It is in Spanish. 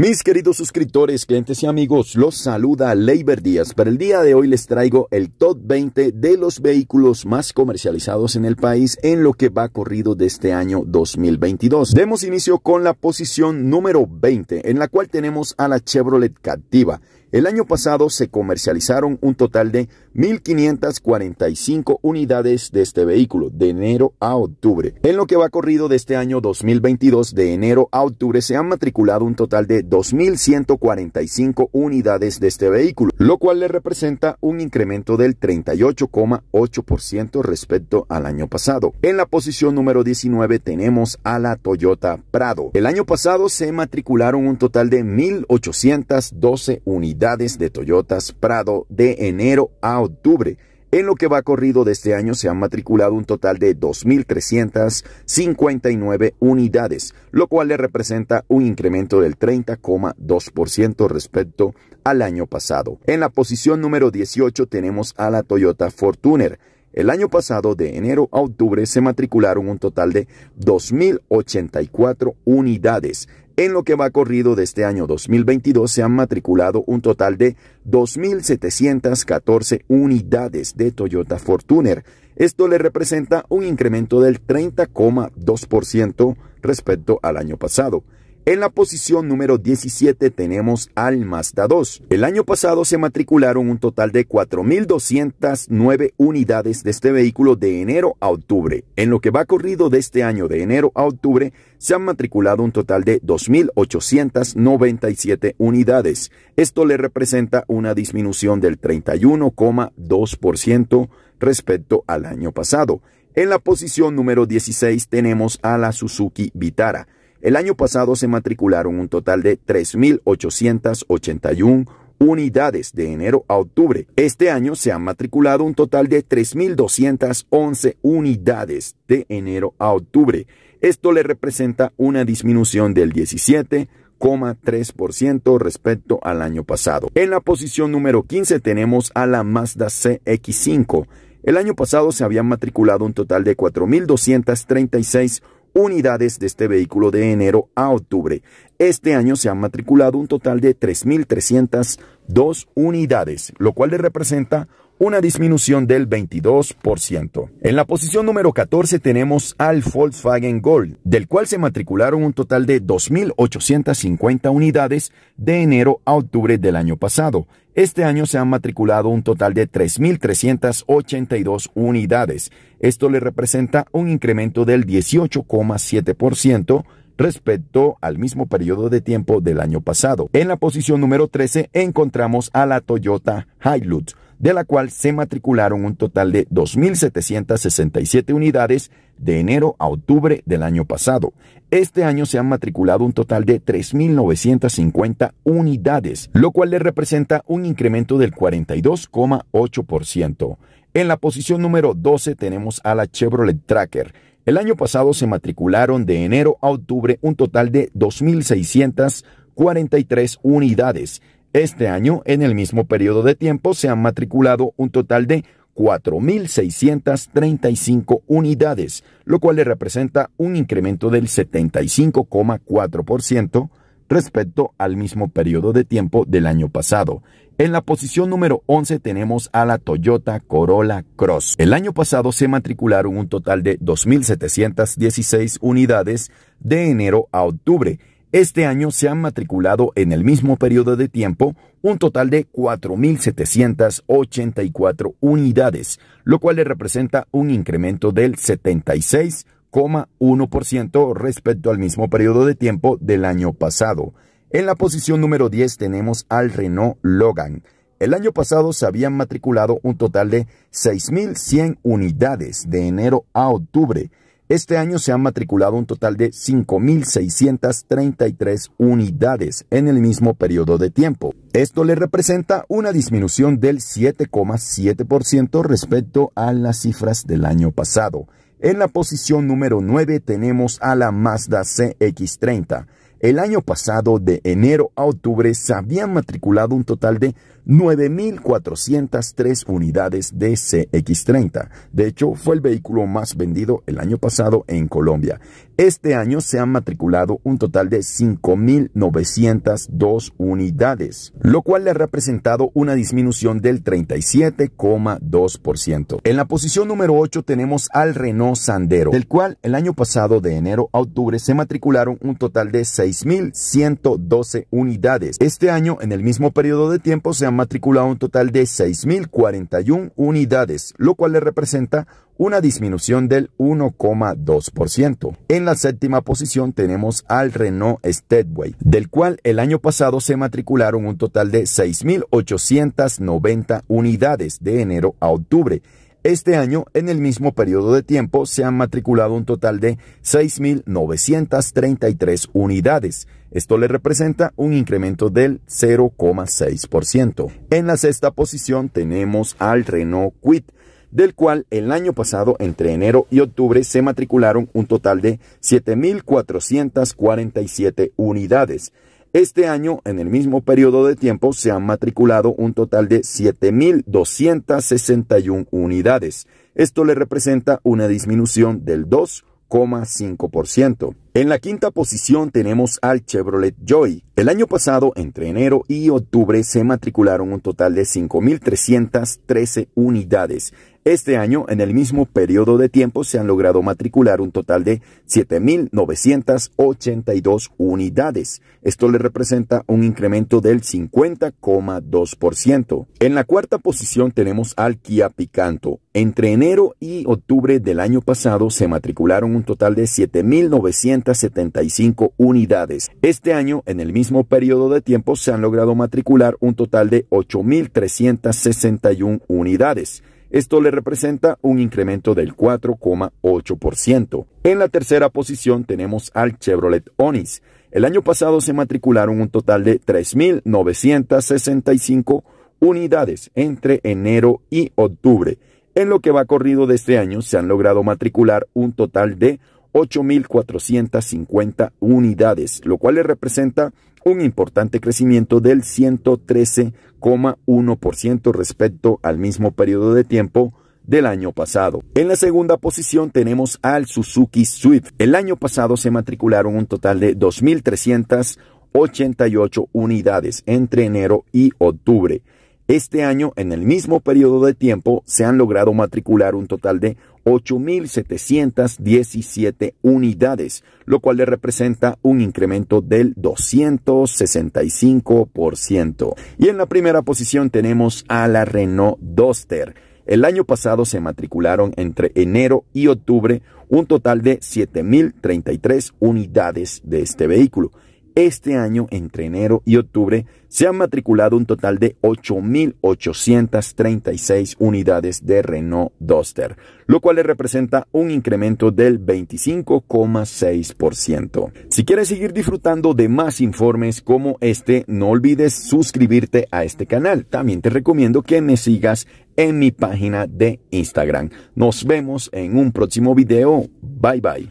Mis queridos suscriptores, clientes y amigos, los saluda Leiber Díaz. Para el día de hoy les traigo el top 20 de los vehículos más comercializados en el país en lo que va corrido de este año 2022. Demos inicio con la posición número 20, en la cual tenemos a la Chevrolet Captiva. El año pasado se comercializaron un total de 1.545 unidades de este vehículo de enero a octubre. En lo que va corrido de este año 2022, de enero a octubre, se han matriculado un total de 2.145 unidades de este vehículo, lo cual le representa un incremento del 38,8% respecto al año pasado. En la posición número 19 tenemos a la Toyota Prado. El año pasado se matricularon un total de 1.812 unidades unidades de Toyotas Prado de enero a octubre. En lo que va corrido de este año se han matriculado un total de 2.359 unidades, lo cual le representa un incremento del 30,2% respecto al año pasado. En la posición número 18 tenemos a la Toyota Fortuner. El año pasado, de enero a octubre, se matricularon un total de 2.084 unidades. En lo que va corrido de este año 2022 se han matriculado un total de 2.714 unidades de Toyota Fortuner. Esto le representa un incremento del 30,2% respecto al año pasado. En la posición número 17 tenemos al Mazda 2. El año pasado se matricularon un total de 4.209 unidades de este vehículo de enero a octubre. En lo que va corrido de este año de enero a octubre, se han matriculado un total de 2.897 unidades. Esto le representa una disminución del 31,2% respecto al año pasado. En la posición número 16 tenemos a la Suzuki Vitara. El año pasado se matricularon un total de 3.881 unidades de enero a octubre. Este año se han matriculado un total de 3.211 unidades de enero a octubre. Esto le representa una disminución del 17,3% respecto al año pasado. En la posición número 15 tenemos a la Mazda CX5. El año pasado se habían matriculado un total de 4.236 unidades de este vehículo de enero a octubre. Este año se han matriculado un total de 3.302 unidades, lo cual le representa una disminución del 22%. En la posición número 14 tenemos al Volkswagen Gold, del cual se matricularon un total de 2.850 unidades de enero a octubre del año pasado. Este año se han matriculado un total de 3.382 unidades. Esto le representa un incremento del 18,7% respecto al mismo periodo de tiempo del año pasado. En la posición número 13 encontramos a la Toyota Hilux de la cual se matricularon un total de 2.767 unidades de enero a octubre del año pasado. Este año se han matriculado un total de 3.950 unidades, lo cual le representa un incremento del 42,8%. En la posición número 12 tenemos a la Chevrolet Tracker. El año pasado se matricularon de enero a octubre un total de 2.643 unidades este año, en el mismo periodo de tiempo, se han matriculado un total de 4.635 unidades, lo cual le representa un incremento del 75,4% respecto al mismo periodo de tiempo del año pasado. En la posición número 11 tenemos a la Toyota Corolla Cross. El año pasado se matricularon un total de 2.716 unidades de enero a octubre este año se han matriculado en el mismo periodo de tiempo un total de 4.784 unidades, lo cual le representa un incremento del 76,1% respecto al mismo periodo de tiempo del año pasado. En la posición número 10 tenemos al Renault Logan. El año pasado se habían matriculado un total de 6.100 unidades de enero a octubre, este año se han matriculado un total de 5.633 unidades en el mismo periodo de tiempo. Esto le representa una disminución del 7,7% respecto a las cifras del año pasado. En la posición número 9 tenemos a la Mazda CX30. El año pasado, de enero a octubre, se habían matriculado un total de 9.403 unidades de CX30. De hecho, fue el vehículo más vendido el año pasado en Colombia. Este año se han matriculado un total de 5.902 unidades, lo cual le ha representado una disminución del 37,2%. En la posición número 8 tenemos al Renault Sandero, del cual el año pasado de enero a octubre se matricularon un total de 6.112 unidades. Este año en el mismo periodo de tiempo se han matriculado un total de 6.041 unidades, lo cual le representa una disminución del 1,2%. En la séptima posición tenemos al Renault Steadway, del cual el año pasado se matricularon un total de 6.890 unidades de enero a octubre. Este año, en el mismo periodo de tiempo, se han matriculado un total de 6.933 unidades. Esto le representa un incremento del 0,6%. En la sexta posición tenemos al Renault Quit, del cual el año pasado, entre enero y octubre, se matricularon un total de 7.447 unidades. Este año, en el mismo periodo de tiempo, se han matriculado un total de 7.261 unidades. Esto le representa una disminución del 2,5%. En la quinta posición tenemos al Chevrolet Joy. El año pasado, entre enero y octubre, se matricularon un total de 5.313 unidades. Este año, en el mismo periodo de tiempo, se han logrado matricular un total de 7.982 unidades. Esto le representa un incremento del 50,2%. En la cuarta posición tenemos al Kia Picanto. Entre enero y octubre del año pasado se matricularon un total de 7.975 unidades. Este año, en el mismo periodo de tiempo, se han logrado matricular un total de 8.361 unidades. Esto le representa un incremento del 4,8%. En la tercera posición tenemos al Chevrolet Onis. El año pasado se matricularon un total de 3.965 unidades entre enero y octubre. En lo que va corrido de este año se han logrado matricular un total de 8.450 unidades, lo cual le representa un importante crecimiento del 113,1% respecto al mismo periodo de tiempo del año pasado. En la segunda posición tenemos al Suzuki Swift. El año pasado se matricularon un total de 2.388 unidades entre enero y octubre. Este año, en el mismo periodo de tiempo, se han logrado matricular un total de 8.717 unidades, lo cual le representa un incremento del 265%. Y en la primera posición tenemos a la Renault Duster. El año pasado se matricularon entre enero y octubre un total de 7.033 unidades de este vehículo este año, entre enero y octubre, se han matriculado un total de 8.836 unidades de Renault Duster, lo cual le representa un incremento del 25,6%. Si quieres seguir disfrutando de más informes como este, no olvides suscribirte a este canal. También te recomiendo que me sigas en mi página de Instagram. Nos vemos en un próximo video. Bye bye.